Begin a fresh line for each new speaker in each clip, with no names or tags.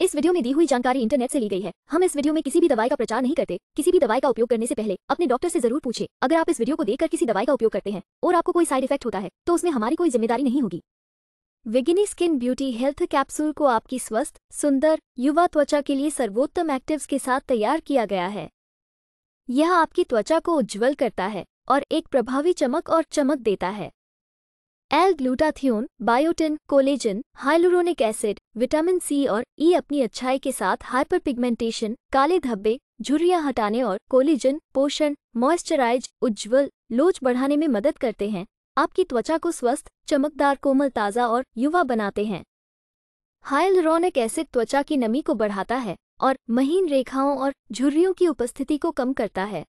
इस वीडियो में दी हुई जानकारी इंटरनेट से ली गई है हम इस वीडियो में किसी भी दवाई का प्रचार नहीं करते किसी भी दवाई का उपयोग करने से पहले अपने डॉक्टर से जरूर पूछे अगर आप इस वीडियो को देखकर किसी दवाई का उपयोग करते हैं और आपको कोई साइड इफेक्ट होता है तो उसमें हमारी कोई जिम्मेदारी नहीं होगी विगिनी स्किन ब्यूटी हेल्थ कैप्सूल को आपकी स्वस्थ सुंदर युवा त्वचा के लिए सर्वोत्तम एक्टिव्स के साथ तैयार किया गया है यह आपकी त्वचा को उज्ज्वल करता है और एक प्रभावी चमक और चमक देता है L glutathione biotin collagen hyaluronic acid vitamin C और ई e अपनी अच्छाई के साथ हाइपर पिगमेंटेशन काले धब्बे झुर्रियाँ हटाने और कोलिजन पोषण मॉइस्चराइज उज्ज्वल लोच बढ़ाने में मदद करते हैं आपकी त्वचा को स्वस्थ चमकदार कोमल ताज़ा और युवा बनाते हैं हाइलरोनिक एसिड त्वचा की नमी को बढ़ाता है और महीन रेखाओं और झुर्रियों की उपस्थिति को कम करता है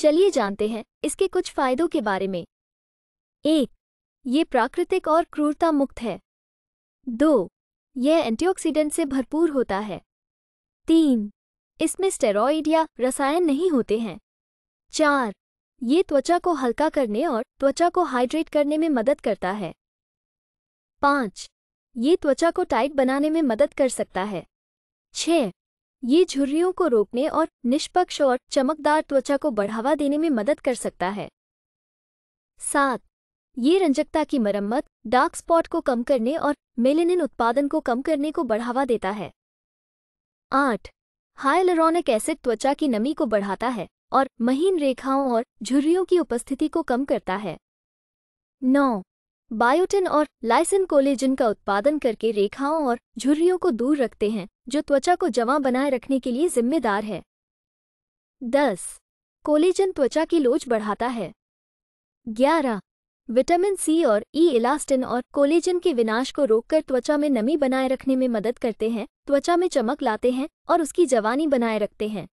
चलिए जानते हैं इसके कुछ फायदों के बारे में एक ये प्राकृतिक और क्रूरता मुक्त है दो यह एंटीऑक्सीडेंट से भरपूर होता है तीन इसमें स्टेरॉइड या रसायन नहीं होते हैं चार ये त्वचा को हल्का करने और त्वचा को हाइड्रेट करने में मदद करता है पाँच ये त्वचा को टाइट बनाने में मदद कर सकता है छ ये झुर्रियों को रोकने और निष्पक्ष और चमकदार त्वचा को बढ़ावा देने में मदद कर सकता है सात ये रंजकता की मरम्मत डार्क स्पॉट को कम करने और मेलेनिन उत्पादन को कम करने को बढ़ावा देता है आठ हाइलरोनिक एसिड त्वचा की नमी को बढ़ाता है और महीन रेखाओं और झुर्रियों की उपस्थिति को कम करता है नौ बायोटिन और लाइसिन कोलेजिन का उत्पादन करके रेखाओं और झुर्रियों को दूर रखते हैं जो त्वचा को जमा बनाए रखने के लिए जिम्मेदार है दस कोलेजन त्वचा की लोच बढ़ाता है ग्यारह विटामिन सी और ई इलास्टिन और कोलेजन के विनाश को रोककर त्वचा में नमी बनाए रखने में मदद करते हैं त्वचा में चमक लाते हैं और उसकी जवानी बनाए रखते हैं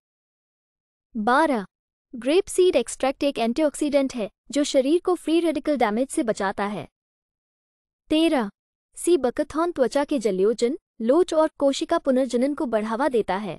बारह ग्रेप सीड एक्सट्रैक्ट एक एंटीऑक्सीडेंट है जो शरीर को फ्री रेडिकल डैमेज से बचाता है तेरह सी बकथॉन त्वचा के जल्योजन लोच और कोशिका पुनर्जनन को बढ़ावा देता है